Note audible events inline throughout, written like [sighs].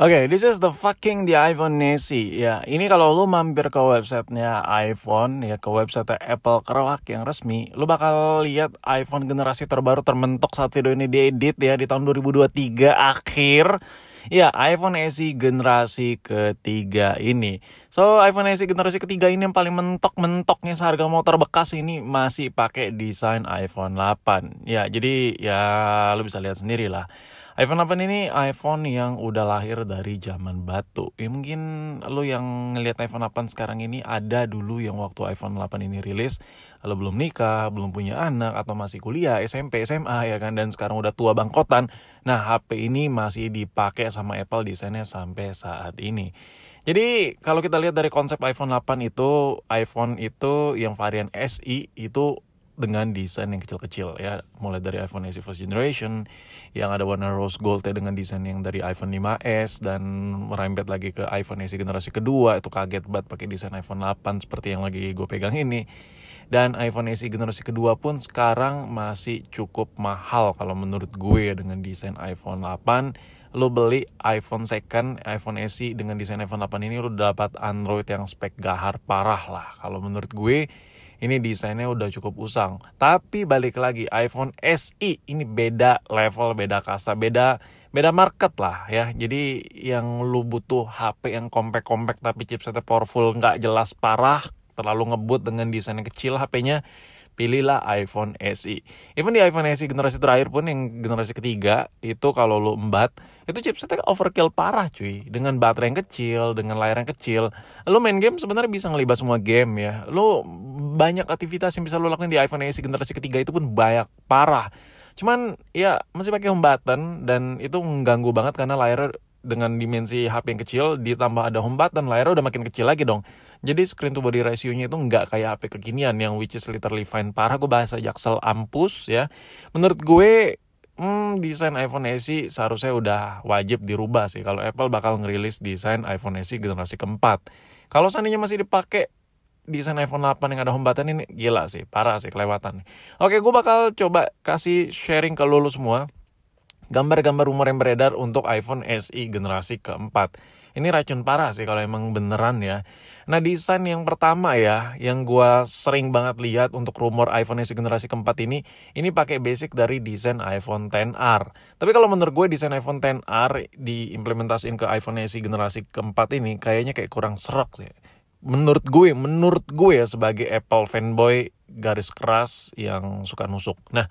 Oke, okay, this is the fucking the iPhone Nesi. Ya, ini kalau lu mampir ke websitenya iPhone, ya ke website Apple Kerouac yang resmi, lu bakal lihat iPhone generasi terbaru termentok saat video ini diedit ya di tahun 2023 akhir. Ya, iPhone SE generasi ketiga ini. So, iPhone SE generasi ketiga ini yang paling mentok-mentoknya seharga motor bekas ini masih pakai desain iPhone 8. Ya, jadi ya lu bisa lihat sendiri lah iPhone 8 ini iPhone yang udah lahir dari zaman batu. Ya mungkin lo yang ngelihat iPhone 8 sekarang ini ada dulu yang waktu iPhone 8 ini rilis lo belum nikah, belum punya anak atau masih kuliah, SMP, SMA ya kan dan sekarang udah tua bangkotan. Nah, HP ini masih dipakai sama Apple desainnya sampai saat ini. Jadi kalau kita lihat dari konsep iPhone 8 itu, iPhone itu yang varian SE itu dengan desain yang kecil-kecil ya mulai dari iPhone SE first generation yang ada warna rose gold ya dengan desain yang dari iPhone 5s dan merambat lagi ke iPhone SE generasi kedua itu kaget banget pakai desain iPhone 8 seperti yang lagi gue pegang ini dan iPhone SE generasi kedua pun sekarang masih cukup mahal kalau menurut gue ya dengan desain iPhone 8 lo beli iPhone second, iPhone SE dengan desain iPhone 8 ini lo dapat Android yang spek gahar parah lah kalau menurut gue ini desainnya udah cukup usang. Tapi balik lagi iPhone SE ini beda level, beda kasta, beda beda market lah ya. Jadi yang lu butuh HP yang compact-compact tapi chipsetnya powerful nggak jelas parah, terlalu ngebut dengan desain yang kecil HP-nya, pilihlah iPhone SE. Even di iPhone SE generasi terakhir pun yang generasi ketiga itu kalau lu embat itu chipsetnya overkill parah cuy. Dengan baterai yang kecil, dengan layar yang kecil, lu main game sebenarnya bisa ngelibas semua game ya. Lu banyak aktivitas yang bisa lo lakuin di iPhone SE generasi ketiga itu pun banyak parah cuman ya masih pakai home button dan itu mengganggu banget karena layar dengan dimensi HP yang kecil ditambah ada home button layarnya udah makin kecil lagi dong jadi screen to body ratio-nya itu nggak kayak HP kekinian yang which is literally fine parah gue bahasa jaksel ampus ya menurut gue hmm, desain iPhone SE seharusnya udah wajib dirubah sih kalau Apple bakal ngerilis desain iPhone SE generasi keempat kalau seandainya masih dipakai desain iPhone 8 yang ada home button ini gila sih, parah sih kelewatan. Oke, gue bakal coba kasih sharing ke lulus semua gambar-gambar rumor yang beredar untuk iPhone SE generasi keempat. Ini racun parah sih kalau emang beneran ya. Nah desain yang pertama ya, yang gue sering banget lihat untuk rumor iPhone SE generasi keempat ini, ini pakai basic dari desain iPhone XR. Tapi kalau menurut gue desain iPhone XR r diimplementasiin ke iPhone SE generasi keempat ini, kayaknya kayak kurang serak sih menurut gue menurut gue ya sebagai Apple fanboy garis keras yang suka nusuk nah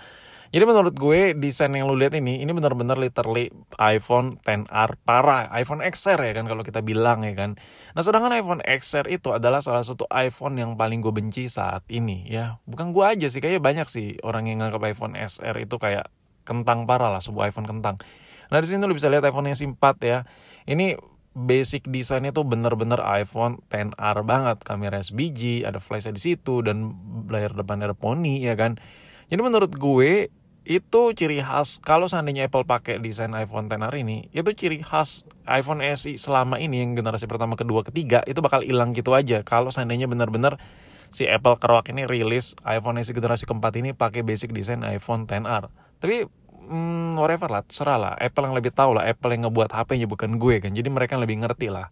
jadi menurut gue desain yang lu lihat ini ini benar-benar literally iPhone 10R parah, iPhone XR ya kan kalau kita bilang ya kan. Nah, sedangkan iPhone XR itu adalah salah satu iPhone yang paling gue benci saat ini ya. Bukan gue aja sih, kayaknya banyak sih orang yang nganggap iPhone XR itu kayak kentang parah lah, sebuah iPhone kentang. Nah, di sini lu bisa lihat iphone yang simpat ya. Ini basic desainnya tuh bener-bener iPhone 10R banget kamera SBG, ada flashnya di situ dan layar depannya ada poni ya kan jadi menurut gue itu ciri khas kalau seandainya Apple pakai desain iPhone 10R ini itu ciri khas iPhone SE selama ini yang generasi pertama kedua ketiga itu bakal hilang gitu aja kalau seandainya bener-bener si Apple keruak ini rilis iPhone SE generasi keempat ini pakai basic desain iPhone 10R tapi hmm, whatever lah, serah lah. Apple yang lebih tahu lah, Apple yang ngebuat HP-nya bukan gue kan. Jadi mereka yang lebih ngerti lah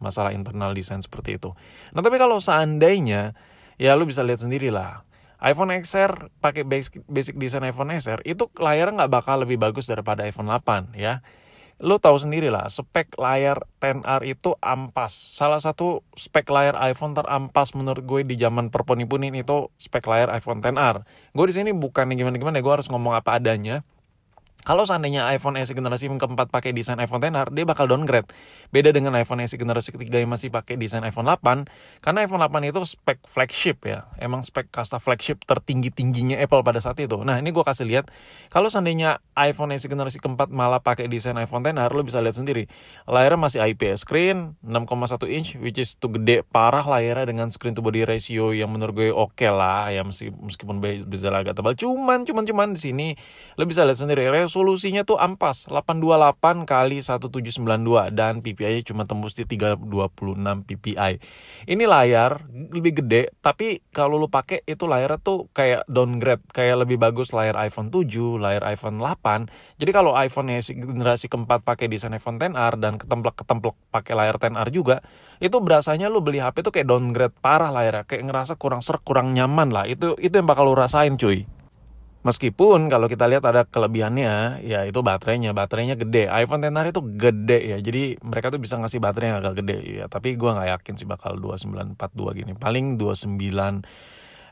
masalah internal desain seperti itu. Nah tapi kalau seandainya, ya lu bisa lihat sendiri lah. iPhone XR pakai basic, basic desain iPhone XR itu layar nggak bakal lebih bagus daripada iPhone 8 ya. Lu tahu sendiri lah, spek layar 10R itu ampas. Salah satu spek layar iPhone terampas menurut gue di zaman perponi-punin itu spek layar iPhone 10R. Gue di sini bukan gimana-gimana, gue harus ngomong apa adanya kalau seandainya iPhone SE generasi keempat pakai desain iPhone XR, dia bakal downgrade. Beda dengan iPhone SE generasi ketiga yang masih pakai desain iPhone 8, karena iPhone 8 itu spek flagship ya, emang spek kasta flagship tertinggi tingginya Apple pada saat itu. Nah ini gue kasih lihat, kalau seandainya iPhone SE generasi keempat malah pakai desain iPhone XR, lo bisa lihat sendiri, layarnya masih IPS screen 6,1 inch, which is tuh gede parah layarnya dengan screen to body ratio yang menurut gue oke okay lah, ya meskipun bezel agak tebal. Cuman, cuman, cuman di sini lo bisa lihat sendiri resolusinya tuh ampas 828 kali 1792 dan PPI nya cuma tembus di 326 PPI. Ini layar lebih gede tapi kalau lu pakai itu layar tuh kayak downgrade, kayak lebih bagus layar iPhone 7, layar iPhone 8. Jadi kalau iPhone generasi keempat pakai desain iPhone 10R dan ketemplek-ketemplek pakai layar 10R juga, itu berasanya lu beli HP tuh kayak downgrade parah layar, kayak ngerasa kurang ser kurang nyaman lah. Itu itu yang bakal lu rasain cuy. Meskipun kalau kita lihat ada kelebihannya, ya itu baterainya, baterainya gede. iPhone XR itu gede ya, jadi mereka tuh bisa ngasih baterai yang agak gede. Ya, tapi gue nggak yakin sih bakal 2942 gini. Paling 29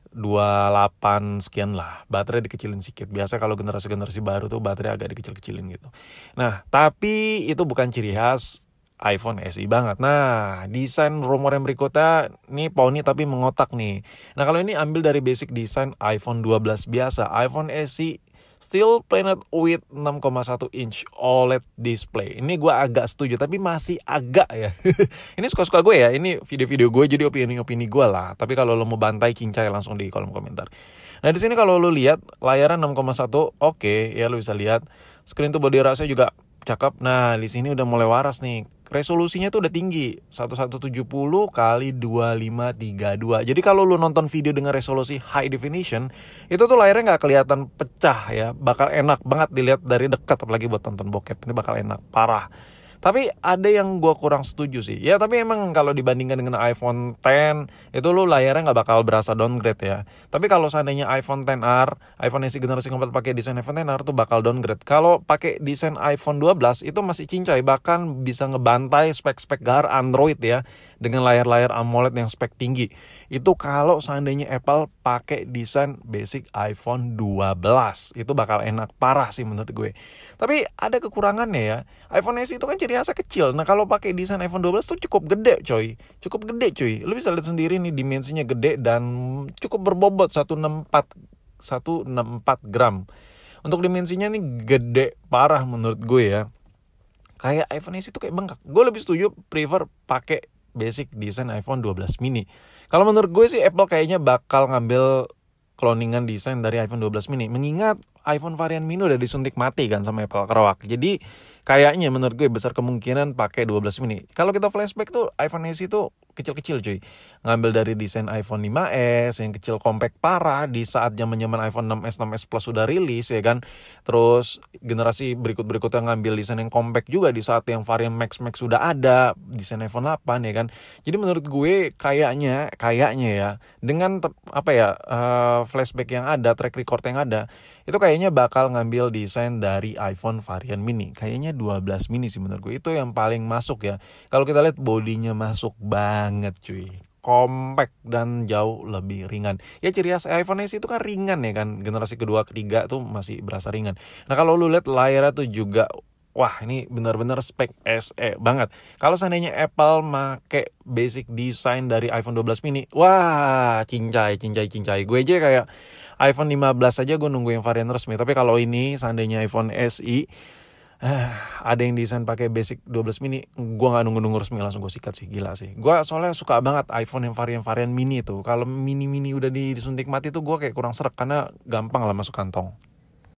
28 sekian lah baterai dikecilin sedikit biasa kalau generasi generasi baru tuh baterai agak dikecil kecilin gitu nah tapi itu bukan ciri khas iPhone SE banget. Nah, desain rumor yang berikutnya nih Pony tapi mengotak nih. Nah, kalau ini ambil dari basic desain iPhone 12 biasa, iPhone SE still planet with 6,1 inch OLED display. Ini gue agak setuju, tapi masih agak ya. [laughs] ini suka-suka gue ya, ini video-video gue jadi opini-opini gue lah. Tapi kalau lo mau bantai cincai langsung di kolom komentar. Nah di sini kalau lo lihat layaran 6,1 oke okay, ya lo bisa lihat. Screen to body rasanya juga cakep. Nah di sini udah mulai waras nih resolusinya tuh udah tinggi 1170 kali 2532 jadi kalau lu nonton video dengan resolusi high definition itu tuh layarnya nggak kelihatan pecah ya bakal enak banget dilihat dari dekat apalagi buat tonton bokep ini bakal enak parah tapi ada yang gue kurang setuju sih. Ya tapi emang kalau dibandingkan dengan iPhone 10 itu lo layarnya nggak bakal berasa downgrade ya. Tapi kalau seandainya iPhone 10R, iPhone si generasi keempat pakai desain iPhone 10R tuh bakal downgrade. Kalau pakai desain iPhone 12 itu masih cincai bahkan bisa ngebantai spek-spek gar Android ya dengan layar-layar AMOLED yang spek tinggi. Itu kalau seandainya Apple pakai desain basic iPhone 12, itu bakal enak parah sih menurut gue. Tapi ada kekurangannya ya. iPhone SE itu kan ciri khasnya kecil. Nah, kalau pakai desain iPhone 12 tuh cukup gede, coy. Cukup gede, coy. Lu bisa lihat sendiri nih dimensinya gede dan cukup berbobot 164 164 gram. Untuk dimensinya nih gede parah menurut gue ya. Kayak iPhone SE itu kayak bengkak. Gue lebih setuju prefer pakai basic desain iPhone 12 mini. Kalau menurut gue sih Apple kayaknya bakal ngambil cloningan desain dari iPhone 12 mini. Mengingat iPhone varian mini udah disuntik mati kan sama Apple kerawak. Jadi kayaknya menurut gue besar kemungkinan pakai 12 mini. Kalau kita flashback tuh iPhone SE tuh kecil-kecil cuy. Ngambil dari desain iPhone 5S yang kecil compact parah di saat zaman zaman iPhone 6S 6S Plus sudah rilis ya kan. Terus generasi berikut-berikutnya ngambil desain yang compact juga di saat yang varian Max Max sudah ada, desain iPhone 8 ya kan. Jadi menurut gue kayaknya kayaknya ya dengan apa ya uh, flashback yang ada, track record yang ada itu kayaknya kayaknya bakal ngambil desain dari iPhone varian mini. Kayaknya 12 mini sih menurut gue. Itu yang paling masuk ya. Kalau kita lihat bodinya masuk banget cuy compact dan jauh lebih ringan. Ya ciri khas iPhone SE itu kan ringan ya kan. Generasi kedua ketiga tuh masih berasa ringan. Nah kalau lu lihat layarnya tuh juga Wah ini benar-benar spek SE banget. Kalau seandainya Apple make basic design dari iPhone 12 mini, wah cincai, cincai, cincai. Gue aja kayak iPhone 15 aja gue nunggu yang varian resmi. Tapi kalau ini seandainya iPhone SE, Uh, [sighs] ada yang desain pakai basic 12 mini gue nggak nunggu nunggu resmi langsung gue sikat sih gila sih gue soalnya suka banget iPhone yang varian varian mini itu kalau mini mini udah disuntik mati tuh gue kayak kurang serak karena gampang lah masuk kantong